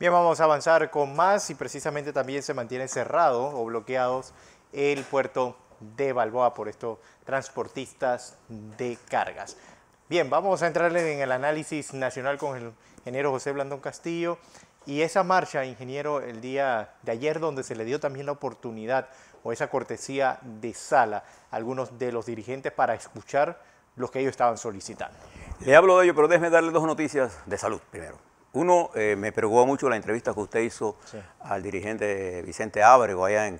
Bien, vamos a avanzar con más y precisamente también se mantiene cerrado o bloqueados el puerto de Balboa por estos transportistas de cargas. Bien, vamos a entrarle en el análisis nacional con el ingeniero José Blandón Castillo y esa marcha, ingeniero, el día de ayer donde se le dio también la oportunidad o esa cortesía de sala a algunos de los dirigentes para escuchar lo que ellos estaban solicitando. Le hablo de ello, pero déjeme darle dos noticias de salud primero. Uno, eh, me preocupó mucho la entrevista que usted hizo al dirigente Vicente Ábrego allá en,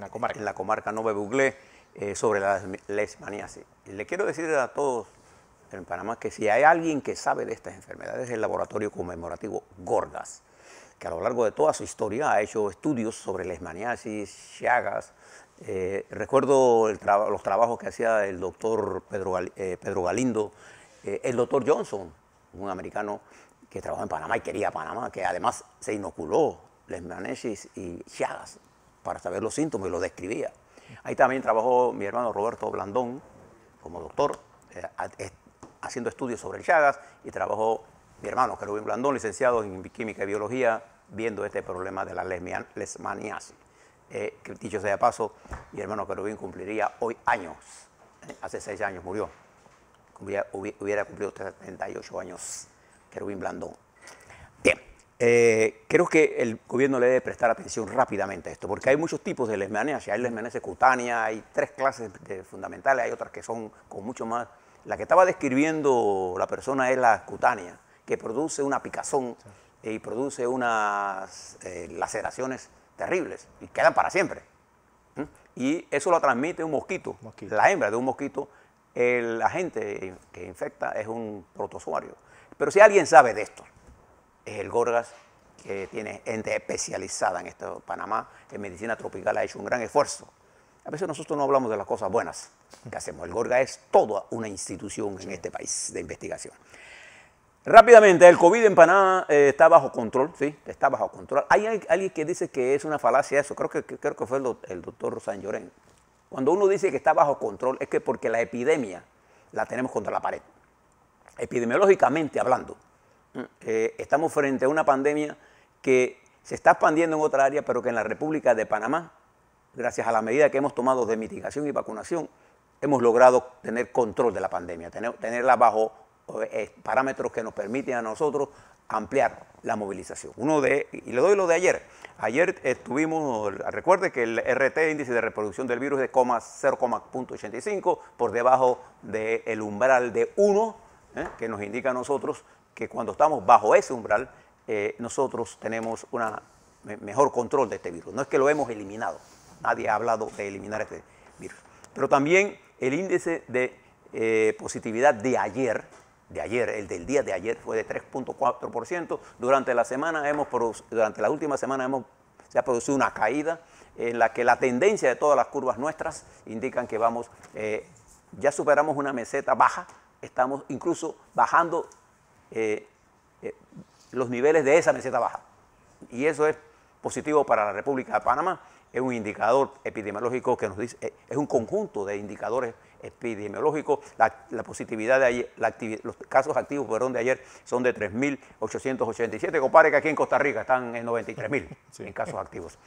la, comarca. en Buglé eh, sobre la lesmaniasis. Le quiero decir a todos en Panamá que si hay alguien que sabe de estas enfermedades es el laboratorio conmemorativo Gorgas, que a lo largo de toda su historia ha hecho estudios sobre lesmaniasis, chagas. Eh, recuerdo los trabajos que hacía el doctor Pedro, Pedro Galindo, el doctor Johnson, un americano que trabajó en Panamá y quería Panamá, que además se inoculó lesmanesis y Chagas para saber los síntomas y los describía. Ahí también trabajó mi hermano Roberto Blandón como doctor, eh, haciendo estudios sobre el Chagas, y trabajó mi hermano Carubín Blandón, licenciado en Química y Biología, viendo este problema de la lesmaniasis. Eh, que dicho sea de paso, mi hermano Carubín cumpliría hoy años, eh, hace seis años murió, hubiera, hubiera cumplido 38 años. Querubín Blandón. Bien, eh, creo que el gobierno le debe prestar atención rápidamente a esto, porque hay muchos tipos de Si Hay de cutánea, hay tres clases fundamentales, hay otras que son con mucho más. La que estaba describiendo la persona es la cutánea, que produce una picazón eh, y produce unas eh, laceraciones terribles y quedan para siempre. Y eso lo transmite un mosquito. mosquito. La hembra de un mosquito, el agente que infecta es un protozoario. Pero si alguien sabe de esto, es el Gorgas, que tiene gente especializada en esto. Panamá, en medicina tropical, ha hecho un gran esfuerzo. A veces nosotros no hablamos de las cosas buenas que hacemos. El Gorgas es toda una institución en este país de investigación. Rápidamente, el COVID en Panamá eh, está bajo control, sí, está bajo control. Hay, alguien que dice que es una falacia eso, creo que, creo que fue el, doctor San Llorén. Cuando uno dice que está bajo control es que porque la epidemia la tenemos contra la pared epidemiológicamente hablando, estamos frente a una pandemia que se está expandiendo en otra área, pero que en la República de Panamá, gracias a la medida que hemos tomado de mitigación y vacunación, hemos logrado tener control de la pandemia, tenerla bajo eh, parámetros que nos permiten a nosotros ampliar la movilización. Uno de, y le doy lo de ayer. Ayer estuvimos, recuerde que el RT, índice de reproducción del virus, es 0,85, por debajo del umbral de 1, ¿eh? que nos indica a nosotros que cuando estamos bajo ese umbral, eh, nosotros tenemos un mejor control de este virus. No es que lo hemos eliminado, nadie ha hablado de eliminar este virus. Pero también el índice de eh, positividad de ayer, de ayer, el del día de ayer fue de 3.4%. Durante la semana hemos durante la última semana hemos, se ha producido una caída en la que la tendencia de todas las curvas nuestras indican que vamos, ya superamos una meseta baja estamos incluso bajando eh, eh, los niveles de esa meseta baja. Y eso es positivo para la República de Panamá. Es un indicador epidemiológico que nos dice, eh, es un conjunto de indicadores epidemiológicos. La, positividad de la los casos activos de ayer son de 3.887. Compare que aquí en Costa Rica están en 93.000 en casos activos.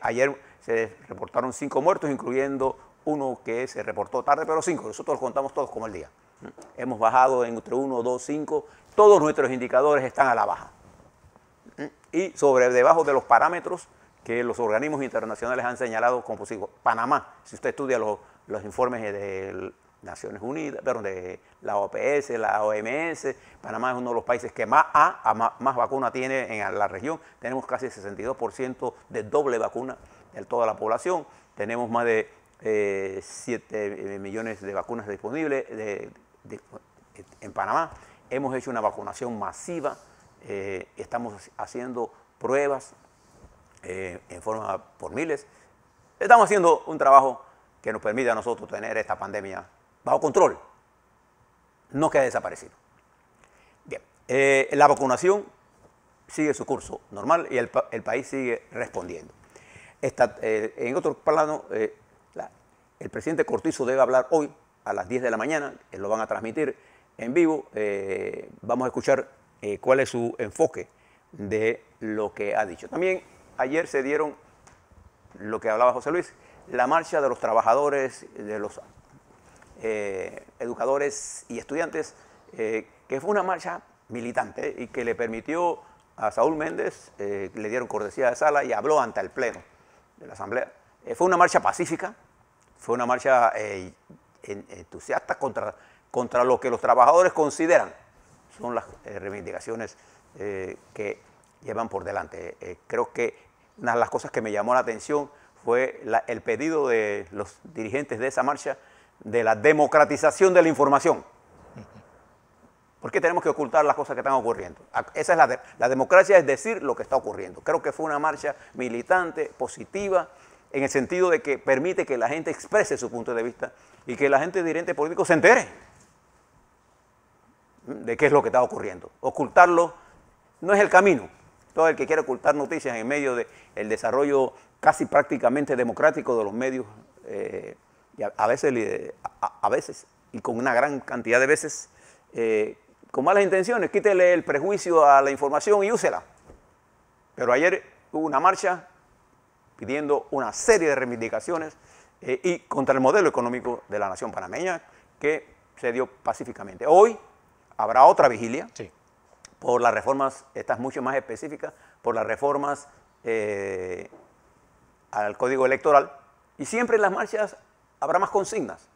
ayer se reportaron cinco muertos, incluyendo uno que se reportó tarde, pero cinco. Nosotros los contamos todos como el día. Hemos bajado entre 1, 2, 5. Todos nuestros indicadores están a la baja. Y sobre debajo de los parámetros que los organismos internacionales han señalado como Panamá, si usted estudia los, informes de Naciones Unidas, perdón, de la OPS, la OMS, Panamá es uno de los países que más, a, más, vacuna tiene en la región. Tenemos casi 62% de doble vacuna en toda la población. Tenemos más de 7 eh, eh, millones de vacunas disponibles, de, en Panamá. Hemos hecho una vacunación masiva, eh, estamos haciendo pruebas eh, en forma por miles. Estamos haciendo un trabajo que nos permite a nosotros tener esta pandemia bajo control, no queda desaparecido. Bien, eh, la vacunación sigue su curso normal y el, país sigue respondiendo. en otro plano, el presidente Cortizo debe hablar hoy a las 10 de la mañana, lo van a transmitir en vivo, eh, vamos a escuchar eh, cuál es su enfoque de lo que ha dicho. También ayer se dieron lo que hablaba José Luis, la marcha de los trabajadores, de los eh, educadores y estudiantes, que fue una marcha militante y que le permitió a Saúl Méndez, le dieron cortesía de sala y habló ante el Pleno de la Asamblea. fue una marcha pacífica, fue una marcha entusiasta contra, contra lo que los trabajadores consideran son las eh, reivindicaciones eh, que llevan por delante. Eh, creo que una de las cosas que me llamó la atención fue el pedido de los dirigentes de esa marcha de la democratización de la información. ¿Por qué tenemos que ocultar las cosas que están ocurriendo? Esa es la, la democracia, es decir lo que está ocurriendo. Creo que fue una marcha militante, positiva, en el sentido de que permite que la gente exprese su punto de vista y que la gente dirigente político se entere de qué es lo que está ocurriendo. Ocultarlo no es el camino. Todo el que quiere ocultar noticias en medio del desarrollo casi prácticamente democrático de los medios, eh, a, veces, eh, a, veces y con una gran cantidad de veces, eh, con malas intenciones, quítele el prejuicio a la información y úsela. Pero ayer hubo una marcha pidiendo una serie de reivindicaciones eh, y contra el modelo económico de la nación panameña que se dio pacíficamente. Hoy habrá otra vigilia por las reformas, estas mucho más específicas, por las reformas eh, al código electoral y siempre en las marchas habrá más consignas.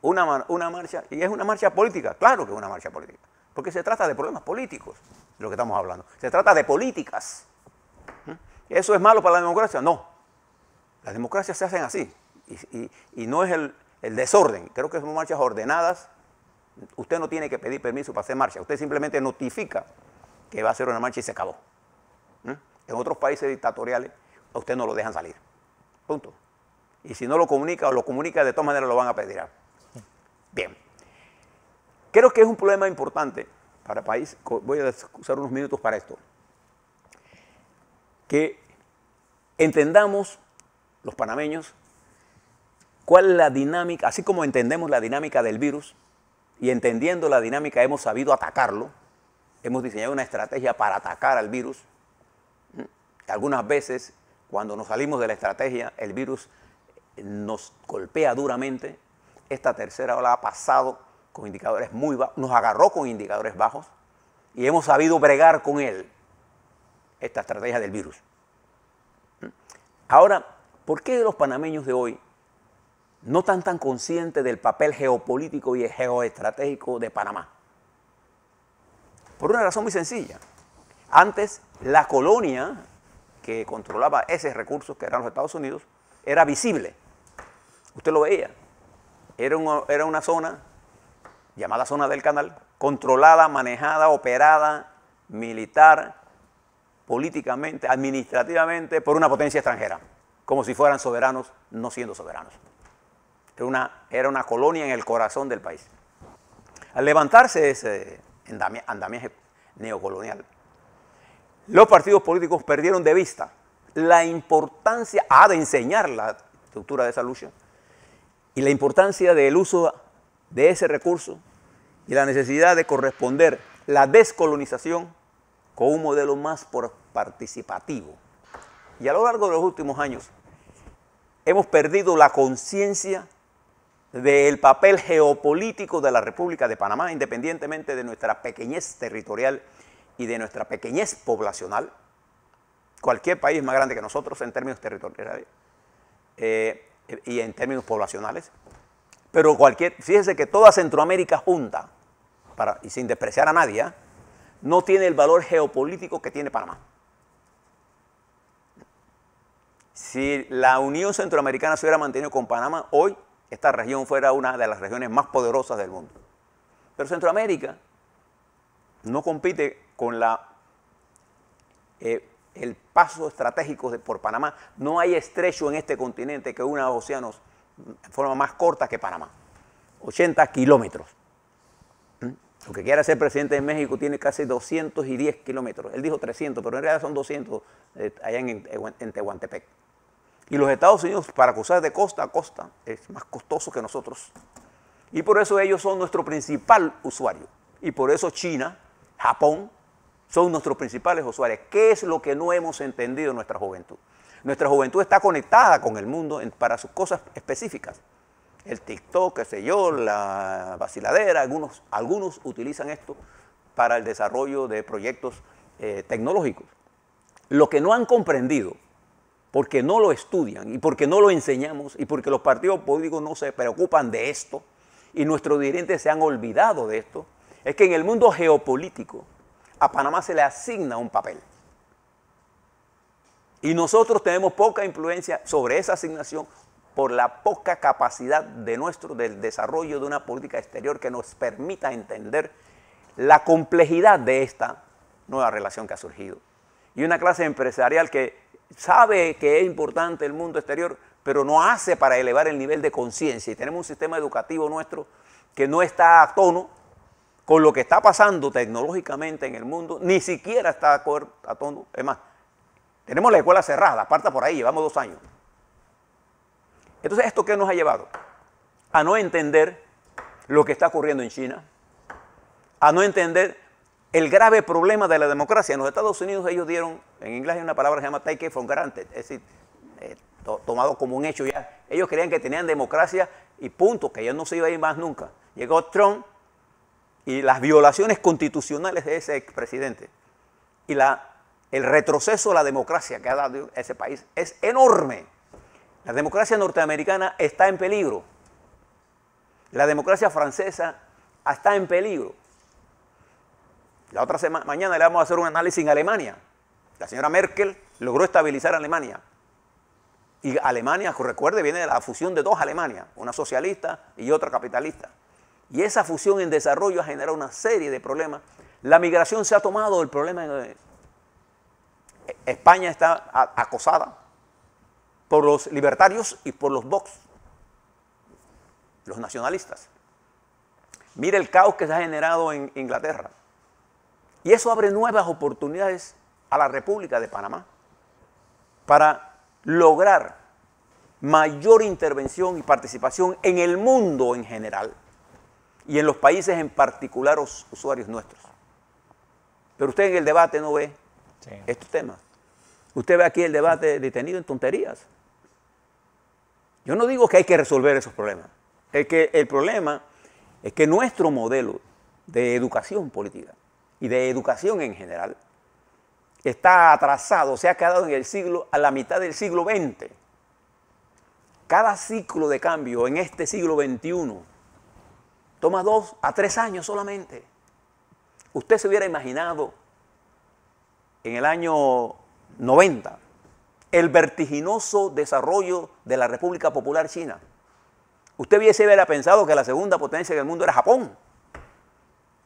Una, una marcha, y es una marcha política, claro que es una marcha política, porque se trata de problemas políticos, de lo que estamos hablando. Se trata de políticas. ¿Mm? ¿Eso es malo para la democracia? No, las democracias se hacen así y, no es el, desorden. Creo que son marchas ordenadas. Usted no tiene que pedir permiso para hacer marcha. Usted simplemente notifica que va a hacer una marcha y se acabó. ¿Mm? En otros países dictatoriales a usted no lo dejan salir. Punto. Y si no lo comunica o lo comunica, de todas maneras lo van a pedir. Bien. Creo que es un problema importante para el país. Voy a usar unos minutos para esto. Que entendamos los panameños, cuál es la dinámica, así como entendemos la dinámica del virus y entendiendo la dinámica hemos sabido atacarlo, hemos diseñado una estrategia para atacar al virus. Algunas veces cuando nos salimos de la estrategia el virus nos golpea duramente. Esta tercera ola ha pasado con indicadores muy bajos, nos agarró con indicadores bajos y hemos sabido bregar con él esta estrategia del virus. Ahora, ¿Por qué los panameños de hoy no están tan conscientes del papel geopolítico y geoestratégico de Panamá? Por una razón muy sencilla. Antes, la colonia que controlaba esos recursos, que eran los Estados Unidos, era visible. Usted lo veía. Era, era una zona llamada zona del canal, controlada, manejada, operada, militar, políticamente, administrativamente, por una potencia extranjera como si fueran soberanos, no siendo soberanos. Era una, colonia en el corazón del país. Al levantarse ese andamiaje neocolonial, los partidos políticos perdieron de vista la importancia, ha de enseñar la estructura de esa lucha, y la importancia del uso de ese recurso y la necesidad de corresponder la descolonización con un modelo más participativo. Y a lo largo de los últimos años, hemos perdido la conciencia del papel geopolítico de la República de Panamá, independientemente de nuestra pequeñez territorial y de nuestra pequeñez poblacional. Cualquier país más grande que nosotros en términos territoriales eh, y en términos poblacionales. Pero cualquier, fíjese que toda Centroamérica junta, y sin despreciar a nadie, ¿eh? no tiene el valor geopolítico que tiene Panamá. Si la Unión Centroamericana se hubiera mantenido con Panamá, hoy esta región fuera una de las regiones más poderosas del mundo. Pero Centroamérica no compite con la, eh, el paso estratégico de, por Panamá. No hay estrecho en este continente que una océanos de forma más corta que Panamá. 80 kilómetros. ¿Mm? Lo que quiera ser presidente de México tiene casi 210 kilómetros. Él dijo 300, pero en realidad son 200 eh, allá en, en Tehuantepec. Y los Estados Unidos, para cruzar de costa a costa, es más costoso que nosotros. Y por eso ellos son nuestro principal usuario. Y por eso China, Japón, son nuestros principales usuarios. ¿Qué es lo que no hemos entendido en nuestra juventud? Nuestra juventud está conectada con el mundo para sus cosas específicas. El TikTok, qué sé yo, la vaciladera, algunos, algunos utilizan esto para el desarrollo de proyectos eh, tecnológicos. Lo que no han comprendido porque no lo estudian y porque no lo enseñamos y porque los partidos políticos no se preocupan de esto y nuestros dirigentes se han olvidado de esto, es que en el mundo geopolítico a Panamá se le asigna un papel. Y nosotros tenemos poca influencia sobre esa asignación por la poca capacidad de nuestro, del desarrollo de una política exterior que nos permita entender la complejidad de esta nueva relación que ha surgido y una clase empresarial que sabe que es importante el mundo exterior, pero no hace para elevar el nivel de conciencia. Y tenemos un sistema educativo nuestro que no está a tono con lo que está pasando tecnológicamente en el mundo, ni siquiera está a tono. Es más, tenemos la escuela cerrada, aparta por ahí, llevamos dos años. Entonces, ¿esto qué nos ha llevado? A no entender lo que está ocurriendo en China, a no entender el grave problema de la democracia. En los Estados Unidos ellos dieron, en inglés hay una palabra que se llama take it for granted, es decir, eh, tomado como un hecho ya. Ellos creían que tenían democracia y punto, que ya no se iba a ir más nunca. Llegó Trump y las violaciones constitucionales de ese expresidente y la, el retroceso a la democracia que ha dado ese país es enorme. La democracia norteamericana está en peligro. La democracia francesa está en peligro. La otra semana, mañana le vamos a hacer un análisis en Alemania. La señora Merkel logró estabilizar Alemania. Y Alemania, recuerde, viene de la fusión de dos Alemanias, una socialista y otra capitalista. Y esa fusión en desarrollo ha generado una serie de problemas. La migración se ha tomado el problema. Eh, España está acosada por los libertarios y por los Vox, los nacionalistas. Mire el caos que se ha generado en Inglaterra. Y eso abre nuevas oportunidades a la República de Panamá para lograr mayor intervención y participación en el mundo en general y en los países en particular los usuarios nuestros. Pero usted en el debate no ve estos temas. Usted ve aquí el debate detenido en tonterías. Yo no digo que hay que resolver esos problemas. que el problema es que nuestro modelo de educación política y de educación en general está atrasado, se ha quedado en el siglo, a la mitad del siglo XX. Cada ciclo de cambio en este siglo XXI toma dos a tres años solamente. Usted se hubiera imaginado en el año 90 el vertiginoso desarrollo de la República Popular China. Usted hubiese hubiera pensado que la segunda potencia del mundo era Japón.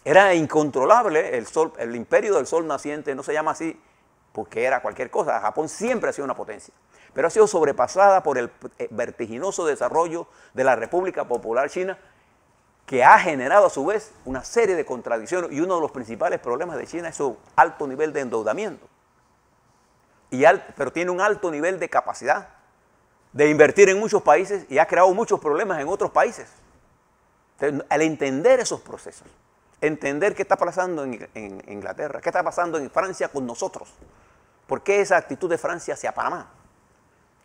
Era incontrolable el sol, el imperio del sol naciente, no se llama así porque era cualquier cosa. Japón siempre ha sido una potencia, pero ha sido sobrepasada por el eh, vertiginoso desarrollo de la República Popular China, que ha generado a su vez una serie de contradicciones y uno de los principales problemas de China es su alto nivel de endeudamiento. Y pero tiene un alto nivel de capacidad de invertir en muchos países y ha creado muchos problemas en otros países. al entender esos procesos, entender qué está pasando en, Inglaterra, qué está pasando en Francia con nosotros. ¿Por qué esa actitud de Francia hacia Panamá?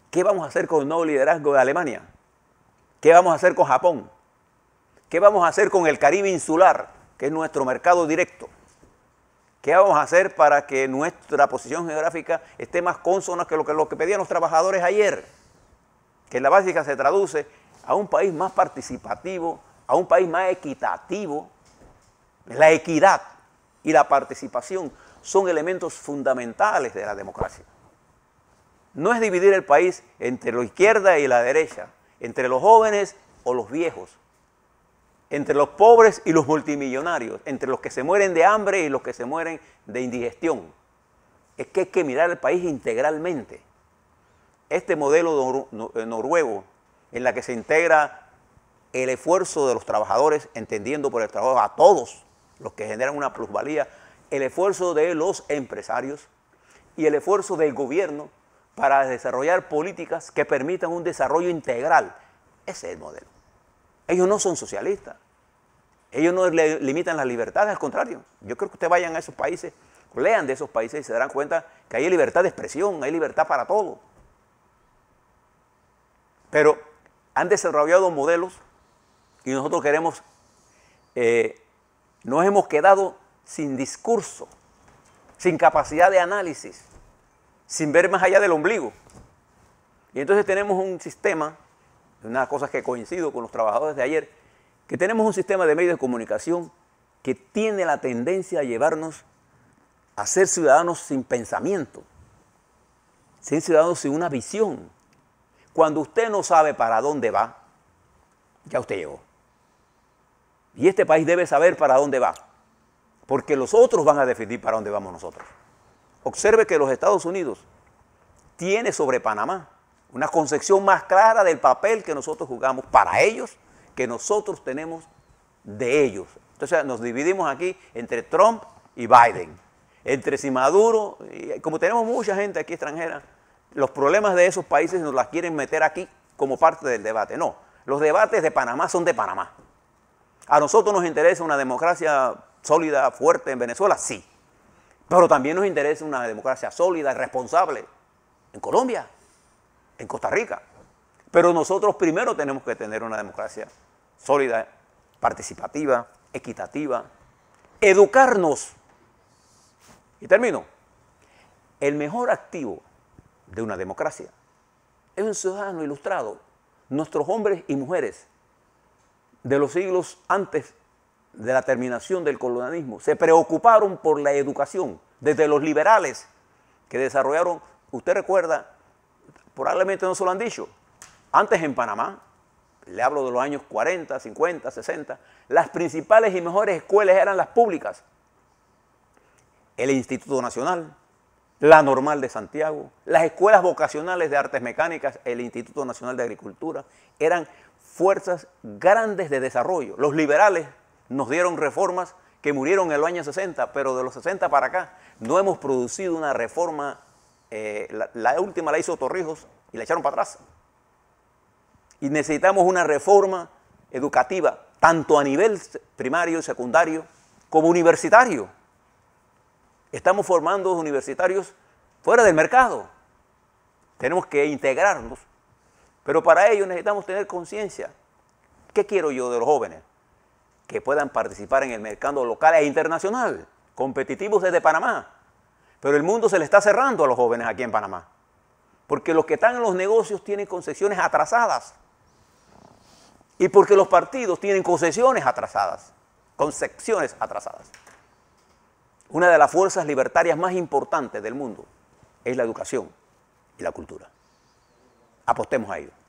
¿Qué vamos a hacer con el nuevo liderazgo de Alemania? ¿Qué vamos a hacer con Japón? ¿Qué vamos a hacer con el Caribe insular, que es nuestro mercado directo? ¿Qué vamos a hacer para que nuestra posición geográfica esté más consona que, lo que pedían los trabajadores ayer? Que en la básica se traduce a un país más participativo, a un país más equitativo, la equidad y la participación son elementos fundamentales de la democracia. No es dividir el país entre la izquierda y la derecha, entre los jóvenes o los viejos, entre los pobres y los multimillonarios, entre los que se mueren de hambre y los que se mueren de indigestión. Es que hay que mirar el país integralmente. Este modelo eh, noruego en la que se integra el esfuerzo de los trabajadores, entendiendo por el trabajo a todos, los que generan una plusvalía, el esfuerzo de los empresarios y el esfuerzo del gobierno para desarrollar políticas que permitan un desarrollo integral. Ese es el modelo. Ellos no son socialistas. Ellos no limitan las libertades, al contrario. Yo creo que ustedes vayan a esos países, lean de esos países y se darán cuenta que hay libertad de expresión, hay libertad para todo. Pero han desarrollado modelos y nosotros queremos eh, nos hemos quedado sin discurso, sin capacidad de análisis, sin ver más allá del ombligo. Y entonces tenemos un sistema, una cosa que coincido con los trabajadores de ayer, que tenemos un sistema de medios de comunicación que tiene la tendencia a llevarnos a ser ciudadanos sin pensamiento, sin ciudadanos sin una visión. Cuando usted no sabe para dónde va, ya usted llegó. Y este país debe saber para dónde va, porque los otros van a decidir para dónde vamos nosotros. Observe que los Estados Unidos tiene sobre Panamá una concepción más clara del papel que nosotros jugamos para ellos que nosotros tenemos de ellos. Entonces nos dividimos aquí entre Trump y Biden, entre si Maduro, y como tenemos mucha gente aquí extranjera, los problemas de esos países nos las quieren meter aquí como parte del debate. No, los debates de Panamá son de Panamá. ¿A nosotros nos interesa una democracia sólida, fuerte en Venezuela? Sí. Pero también nos interesa una democracia sólida, y responsable en Colombia, en Costa Rica. Pero nosotros primero tenemos que tener una democracia sólida, participativa, equitativa, educarnos. Y termino. El mejor activo de una democracia es un ciudadano ilustrado, nuestros hombres y mujeres de los siglos antes de la terminación del colonialismo se preocuparon por la educación, desde los liberales que desarrollaron, usted recuerda, probablemente no se lo han dicho, antes en Panamá, le hablo de los años 40, 50, 60, las principales y mejores escuelas eran las públicas. El Instituto Nacional, la normal de Santiago, las escuelas vocacionales de artes mecánicas, el Instituto Nacional de Agricultura, eran fuerzas grandes de desarrollo. Los liberales nos dieron reformas que murieron en los años 60, pero de los 60 para acá no hemos producido una reforma. Eh, la, última la hizo Torrijos y la echaron para atrás. Y necesitamos una reforma educativa, tanto a nivel primario, y secundario, como universitario. Estamos formando universitarios fuera del mercado. Tenemos que integrarnos. Pero para ello necesitamos tener conciencia. ¿Qué quiero yo de los jóvenes? Que puedan participar en el mercado local e internacional, competitivos desde Panamá. Pero el mundo se le está cerrando a los jóvenes aquí en Panamá. Porque los que están en los negocios tienen concesiones atrasadas. Y porque los partidos tienen concesiones atrasadas, concepciones atrasadas. Una de las fuerzas libertarias más importantes del mundo es la educación y la cultura. Apostemos a ello.